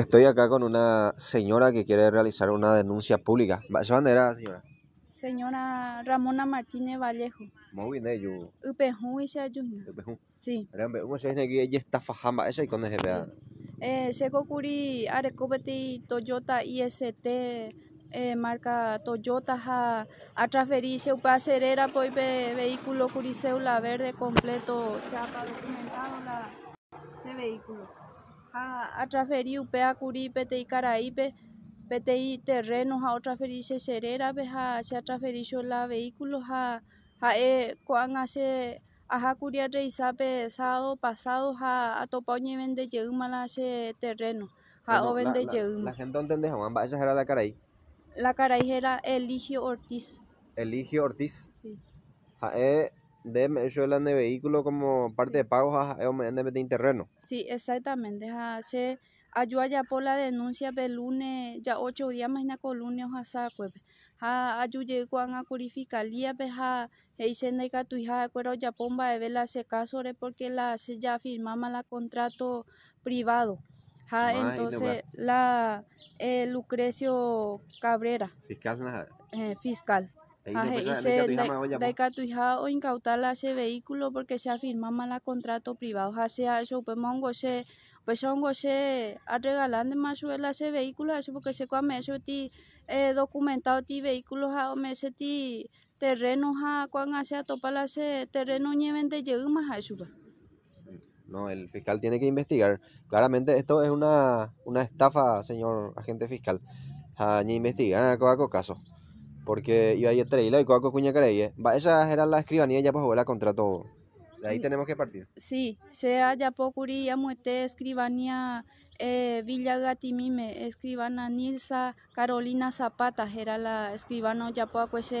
Estoy acá con una señora que quiere realizar una denuncia pública. ¿Su la señora? Señora Ramona Martínez Vallejo. ¿Cómo viene yo. y se ayuda. Upejún. Sí. ¿cómo se dice que ella está fajama, ¿Esa y con ese GPA? Eh, se y Betty, Toyota IST eh, marca Toyota a transferirse upa cerera el vehículo curiseula verde completo ha documentado la ese vehículo ha, a transferir upea curi petei caraípe petei terrenos ha o transferir ha se a transferir la vehículos ha ha'e ko'ág̃a che ahakuri pe sábado pasado ha vende yeuma la che terreno ha o vendejeýma la, la gente entende hag̃ua esa era la karai la karai era Eligio Ortiz Eligio Ortiz sí de yo el de vehículo como parte de pagos a de terreno. Sí, exactamente. Se ayuda ya por la denuncia del lunes, ya ocho días más en la a saco. Ha Ayú llegó a curificalía, peja, dicen de que tu hija acuerdo ya pomba de verla se caso porque la se ya firmaba la contrato privado. entonces la eh, Lucrecio Cabrera. Fiscal. Eh, fiscal y se hija o incautar ese vehículo porque se afirma mala contrato privado. sea, eso, pues mongo se, pues hongo se arregalando más suela ese vehículo, eso porque se come eso ti eh, documentado ti vehículos a meses ti terrenos a cuando se a topar ese terreno se de llegado más a eso. Pues. No, el fiscal tiene que investigar. Claramente esto es una, una estafa, señor agente fiscal. Ah, ni investigar, coaco ah, caso porque iba a ir traerla y coaco cuña creía. Esa era la escribanía ya pues la contrató. De ahí mm. tenemos que partir. Sí, sea ya pocuría muete escribanía eh, Villa Gatimime, escribana Nilsa Carolina Zapata, era la escribana ya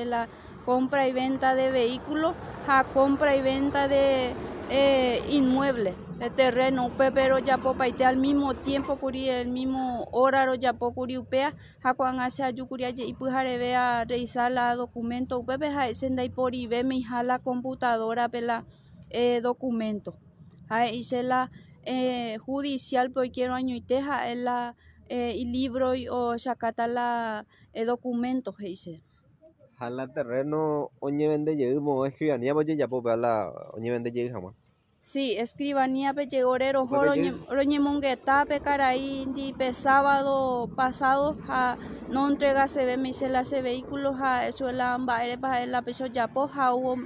la compra y venta de vehículos, a compra y venta de eh, inmueble de terreno pero ya popaite al mismo tiempo curi el mismo horario ya curi upea cuan hace ayucuria y pujareve a revisar la documento upepe ja senda y por ibe me la computadora pela eh, documento ja hice la eh, judicial pues quiero año y teja el la eh, libro y o oh, chacata la eh, documento Hálate reno oñevende yeymo escribanía boye yapo peala oñevende yey hama. Sí, escribanía pechegorero joro roñemongueta caray pe sábado pasado ja no entrega se ve la se vehículos ja la mbaere pa la peso yapo ja hubo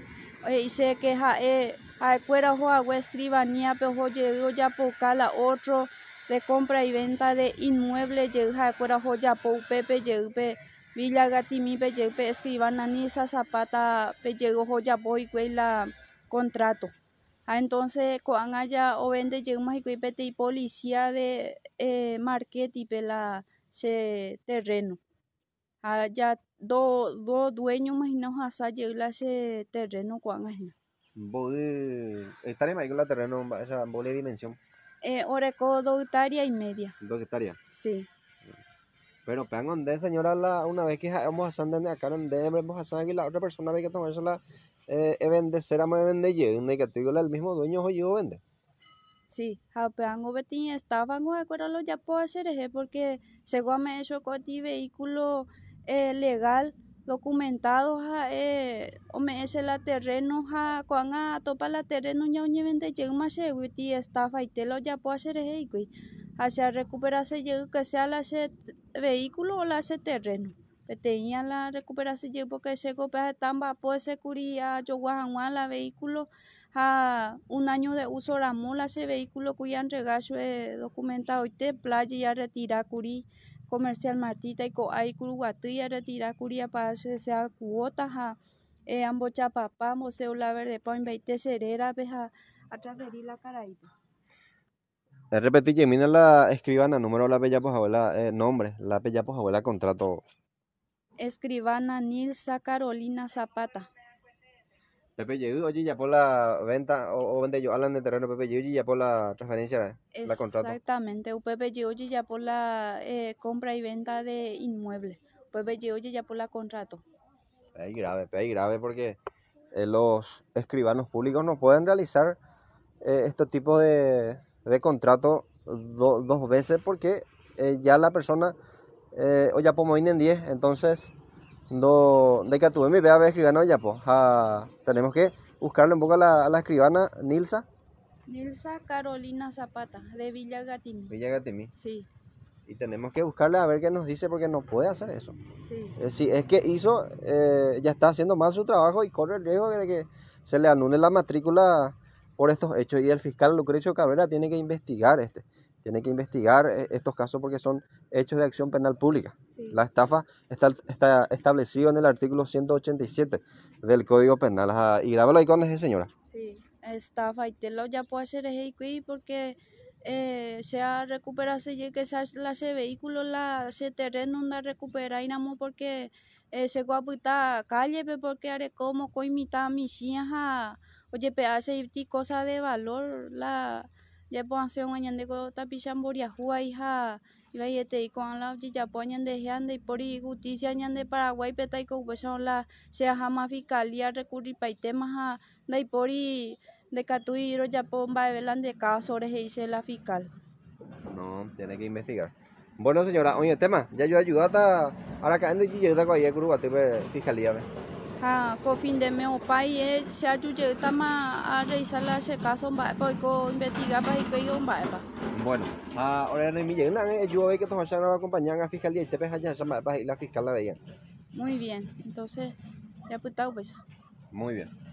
y eh, se queja, ja eh, e a cuera agua escribanía pe jo llegó yapo cala otro de compra y venta de inmuebles llegó ja cuera ya yapo pepe llegó Villagati peyegpe escribanani esa zapata Joya joyaboy y la contrato. Ah, entonces cuan allá o vende yegma y policía de eh, market y pela se terreno. Allá ah, dos do dueños imaginaos asa la ese terreno coan ajena. Bode hectárea la terreno esa de dimensión. Eh, oreco dos hectáreas y media. Dos hectáreas. Sí. Pero pean de señora, la, una vez que vamos a Sandan, acá en vamos a Sandan, y la otra persona ve que tomarse la eh, vende, será más vende, y que digo, el mismo dueño o yo vende. Sí, hapeango betín estaban o acuerdo lo ya puedo hacer porque según me eso con vehículo eh, legal documentado ja eh o me ese la terreno ja a topa la terreno ya un vende llega más seguro y estafa y te lo ya puedo hacer es hacia recuperarse que sea la vehículo o la ese terreno. Que pues la recuperarse llegó porque se copia tan pues se curía yo la vehículo a un año de uso la mola ese vehículo cuya su documenta hoy te playa ya retira curí comercial martita y coay ya retira curía para se sea cuotas a eh, ambocha papá moseo la verde pa inveite serera de pues, la caraíba Repetí, Gemina la escribana, número la bella abuela, eh, nombre, la bella abuela contrato. Escribana Nilsa Carolina Zapata. Pepe yo oye, ya por la venta, o, o vende yo, hablan de terreno Pepe ya por la transferencia, la, contrato. Exactamente, Pepe ya por la eh, compra y venta de inmuebles. Pepe oye ya por la contrato. Es grave, es grave porque eh, los escribanos públicos no pueden realizar estos tipos de, de contrato dos veces porque eh, ya la persona eh, o ya pues, en 10, entonces de que tuve mi escribano ya pues, tenemos que buscarle un poco a la, escribana Nilsa. Nilsa Carolina Zapata de Villa Gatimi. Sí. Y tenemos que buscarle a ver qué nos dice porque no puede hacer eso. Sí. Eh, si es que hizo, eh, ya está haciendo mal su trabajo y corre el riesgo de que se le anule la matrícula por estos hechos. Y el fiscal Lucrecio Cabrera tiene que investigar este, tiene que investigar eh, estos casos porque son hechos de acción penal pública. La estafa está, está establecido en el artículo 187 del Código Penal. Y ahí con ese señora. Sí, estafa y te lo ya puede hacer porque eh, se ha recuperado, que se hace ese vehículo la se terreno da recupera y no porque eh, se guapita calle porque haré como coimita mis a oye oyepe'a cosa de valor la ya pues, un año hija y yapo aseo oñandeko tapicha mboriahúva ha ivaieteikova'arã y por ndaipóri justicia ñande y con son la sea jamás fiscalía recurripaitéma ha ndaipóri ndekatúi rojapo pues, mba'eve la nde caso rehe'iche la fiscal no tiene que investigar bueno señora oye tema ya yo ahora que oñetéma yajoajuáta a ndejujeyta kua'ie eh, fiscalía ve ha cofin de meu pai e se ayude tama a revisar la se caso mbae pa ko investigar pa ko yo mbae pa bueno a ore ne mi yena e yo ve que todos allá nos acompañan a fiscalía y te pesa ya esa mbae pa y la fiscal la veían muy bien entonces ya putao pesa muy bien